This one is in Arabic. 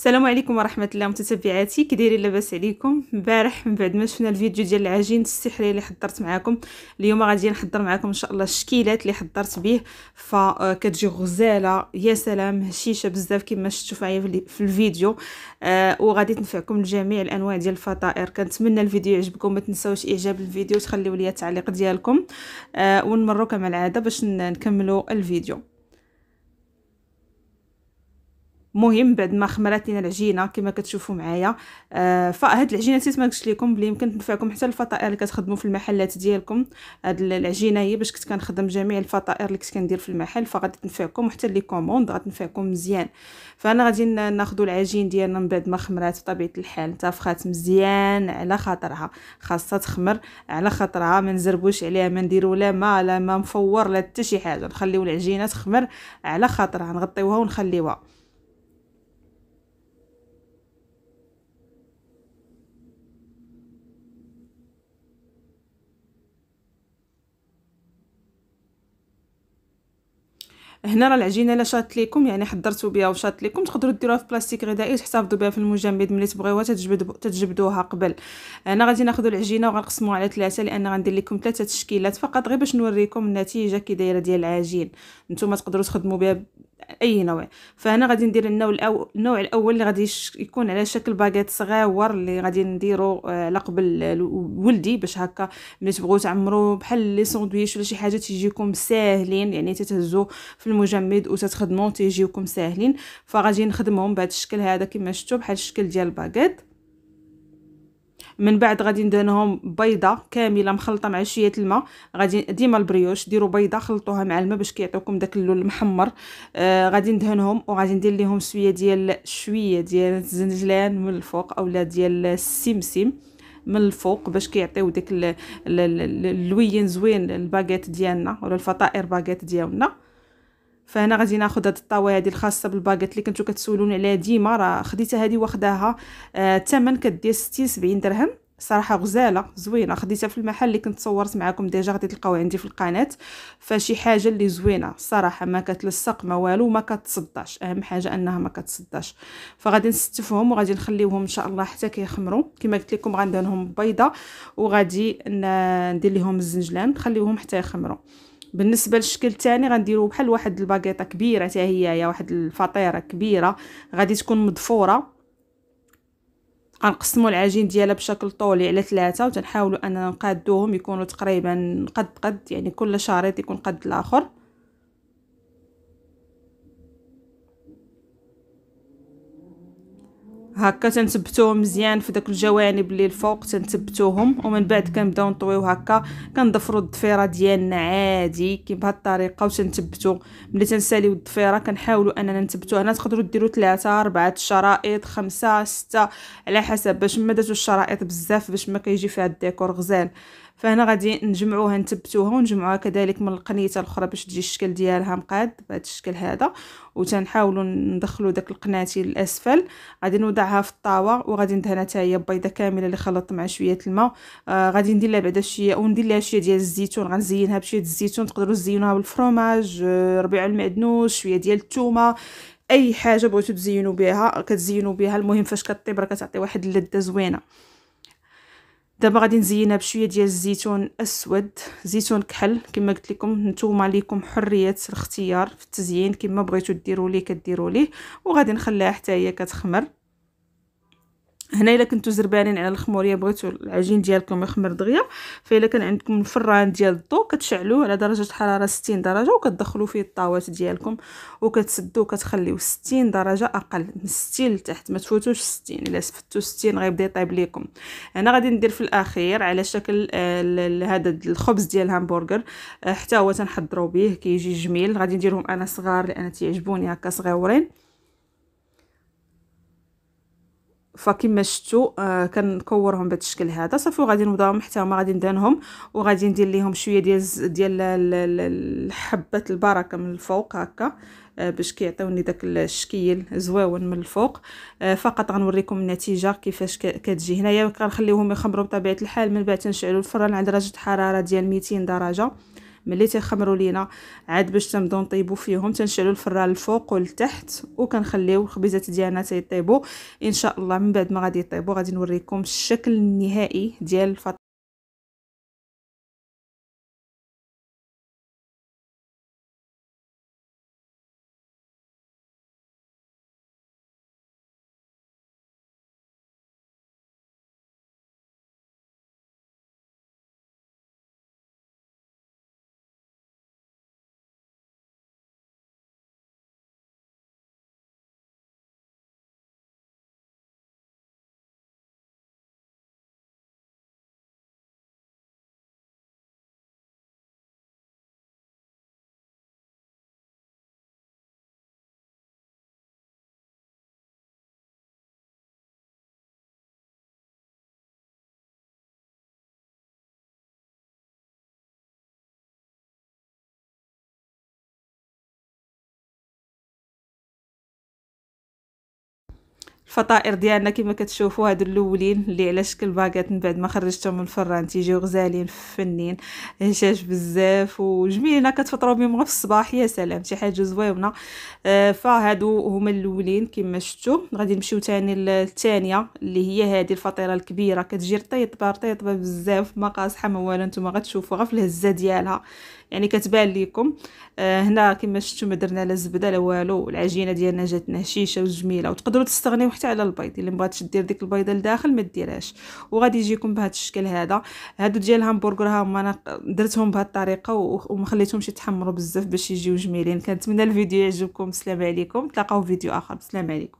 السلام عليكم ورحمه الله متتبعاتي كي دايرين لاباس عليكم مبارح من بعد ما شفنا الفيديو ديال العجين السحري اللي حضرت معاكم اليوم غادي نحضر معاكم ان شاء الله الشكيلات اللي حضرت به فكتجي آه، غزاله يا سلام هشيشه بزاف كما شفتوا معايا في الفيديو آه وغادي تنفعكم لجميع الانواع ديال الفطائر كنتمنى الفيديو يعجبكم ما تنساوش اعجاب الفيديو تخليو لي التعليق ديالكم آه ونمروا كما العاده باش نكملوا الفيديو مهم بعد ما خمرات لينا العجينه كما كتشوفوا معايا آه فهاد العجينه نسيت ما قلتش لكم بلي يمكن تنفعكم حتى الفطائر اللي كتخدموا في المحلات ديالكم هاد العجينه هي باش كنت كنخدم جميع الفطائر اللي كنت كندير في المحل فغادي تنفعكم حتى لي كوموند غتنفعكم مزيان فانا غادي ناخذ العجين ديالنا من بعد ما خمرات بطبيعه الحال تافخات مزيان على خاطرها خاصها تخمر على خاطرها ما نزربوش عليها ما نديرو لا ما لا ما مفور لا حتى شي حاجه نخليو العجينه تخمر على خاطرها نغطيوها ونخليوها هنا راه العجينه الا شات ليكم يعني حضرتو بها وشات ليكم تقدروا ديروها في بلاستيك غذائي تحتفظوا بها في المجمد ملي تبغيوها تجبد تتجبدوها قبل انا غادي ناخذ العجينه وغنقسموها على ثلاثه لان غندير لكم ثلاثه تشكيلات فقط غير باش نوريكم النتيجه كي دايره ديال العجين نتوما تقدروا تخدموا بها اي نوع فهنا غادي ندير النوع الاول النوع الاول اللي غادي يكون على شكل باغيت صغيور اللي غادي نديرو على آه، قبل ولدي باش هكا ملي تبغوا تعمروا بحال لي ساندويتش ولا شي حاجه تيجيكم ساهلين يعني تتهزو في المجمد وتتخدمو تيجيكم ساهلين فغادي نخدمهم بهذا الشكل هذا كما شفتوا بحال الشكل ديال الباغيت من بعد غادي ندهنهم بيضه كامله مخلطه مع شويه الماء غادي ديما البريوش ديروا بيضه خلطوها مع الماء باش كيعطيوكم داك اللون المحمر آه غادي ندهنهم وغادي ندير ليهم شويه ديال شويه ديال الزنجلان من الفوق اولا ديال السمسم من الفوق باش كيعطيو داك اللوين زوين الباغيت ديالنا ولا الفطائر باغيت ديالنا فهنا غادي ناخذ هذه الطاوه هذه الخاصه بالباكيت اللي كنتو كتسولوني عليها ديما راه خديتها هذه واخداها آه، الثمن آه كدير 60 70 درهم صراحه غزاله زوينه خديتها في المحل اللي كنت صورت معكم ديجا غادي تلقاوها عندي في القناه فشي حاجه اللي زوينه صراحه ما كتلصق ما والو ما كتصداش اهم حاجه انها ما كتصداش فغادي نستفهم وغادي نخليوهم ان شاء الله حتى كيخمروا كما قلت لكم غندهنهم بيضه وغادي ندير لهم الزنجلان نخليوهم حتى يخمروا بالنسبه للشكل الثاني غنديرو بحال واحد الباكيطه كبيره حتى هي واحد الفطيره كبيره غادي تكون مضفوره غنقسموا العجين ديالها بشكل طولي على ثلاثه وتنحاولوا اننا نقادوهم يكونوا تقريبا قد قد يعني كل شريط يكون قد الاخر هكا تنثبتوه مزيان في داك الجوانب اللي الفوق تنثبتوهم ومن بعد كنبداو نطويو هكا كنضفروا الضفيره ديالنا عادي كي بهاد الطريقه وتنثبتو ملي تنساليو الضفيره كنحاولوا اننا نثبتو هنا تقدروا ديروا ثلاثة أربعة شرائط خمسة ستة على حسب باش ما الشرائط بزاف باش ما كيجي فيها الديكور غزال فهنا غادي نجمعوها نثبتوها ونجمعوها كذلك من القنيته الاخرى باش تجي الشكل ديالها مقاد بهذا الشكل هذا وتنحاولوا ندخلوا داك القناتي للاسفل غادي نوضعها في الطاوه وغادي ندهنها حتى هي بيضه كامله اللي خلطت مع شويه الماء آه غادي ندير لها بعدا شويه وندير لها شويه ديال الزيتون غنزينها بشويه الزيتون تقدروا تزينوها بالفرماج آه، ربيع المعدنوس شويه ديال الثومه اي حاجه بغيتو تزينوا بها كتزينوا بها المهم فاش كطيب راه كتعطي واحد اللذه زوينه دابا غادي نزينها بشويه ديال الزيتون اسود زيتون كحل كما قلت لكم نتوما ليكم حريه الاختيار في التزيين كما بغيتو ديروا ليه كديروا ليه وغادي نخليها حتى هي كتخمر هنا الا كنتو زربانين على الخموريه بغيتو العجين ديالكم يخمر دغيا فالا كان عندكم الفران ديال الضو كتشعلوه على درجه حراره 60 درجه وكتدخلوا فيه الطاوات ديالكم وكتسدوه كتخليو 60 درجه اقل من 60 لتحت ما تفوتوش 60 الا سفتو 60 غيبدا يطيب ليكم انا غادي ندير في الاخير على شكل آه، هذا الخبز ديال آه حتى هو تنحضروا به كيجي جميل غادي نديرهم انا صغار لان تيعجبوني هكا صغيورين فكما شفتوا آه كنكورهم بهذا الشكل هذا صافي وغادي نوضعهم حتى هما غادي ندهنهم وغادي ندير ليهم شويه ديال ديال الحبات البركه من الفوق هكا آه، باش كيعطيوني داك الشكيل زواون من الفوق آه فقط غنوريكم النتيجه كيفاش كتجي هنايا كنخليوهم يخمروا بطبيعه الحال من بعد تنشعلوا الفرن على درجه حراره ديال 200 درجه ملي تيخمروا لينا عاد باش تنبداو نطيبوا فيهم تنشعلوا الفران الفوق والتحت وكنخليو الخبيزات ديالنا تيطيبوا ان شاء الله من بعد ما غادي يطيبوا غادي نوريكم الشكل النهائي ديال الفطيره الفطائر ديالنا كما كتشوفوا هادو الاولين اللي على شكل باكات من بعد ما خرجتهم من الفران تيجيو غزالين فنين هشاش بزاف وجميلين كتفطروا بهم غير في الصباح يا سلام شي حاجه زويونه آه فهادو هما الاولين كما شفتوا غادي نمشيو تاني للثانيه اللي هي هذه الفطيره الكبيره كتجي رطيطبه رطيطبه بزاف ما قاصحه ما والو نتوما غتشوفوا غير في الهزه ديالها يعني كتبان ليكم آه هنا كما شفتوا ما درنا لا زبده لا والو العجينه ديالنا جاتنا هشيشه وجميله وتقدروا تستغنيو حتى على البيض الا بغاتش دير ديك البيضه لداخل ما ديرهاش وغادي يجيكم بهذا الشكل هذا هادو ديال الهامبرغر ها هما انا درتهم بهذه الطريقه وما خليتهمش يتحمروا بزاف باش يجيو جميلين كنتمنى الفيديو يعجبكم السلام عليكم تلاقاو فيديو اخر السلام عليكم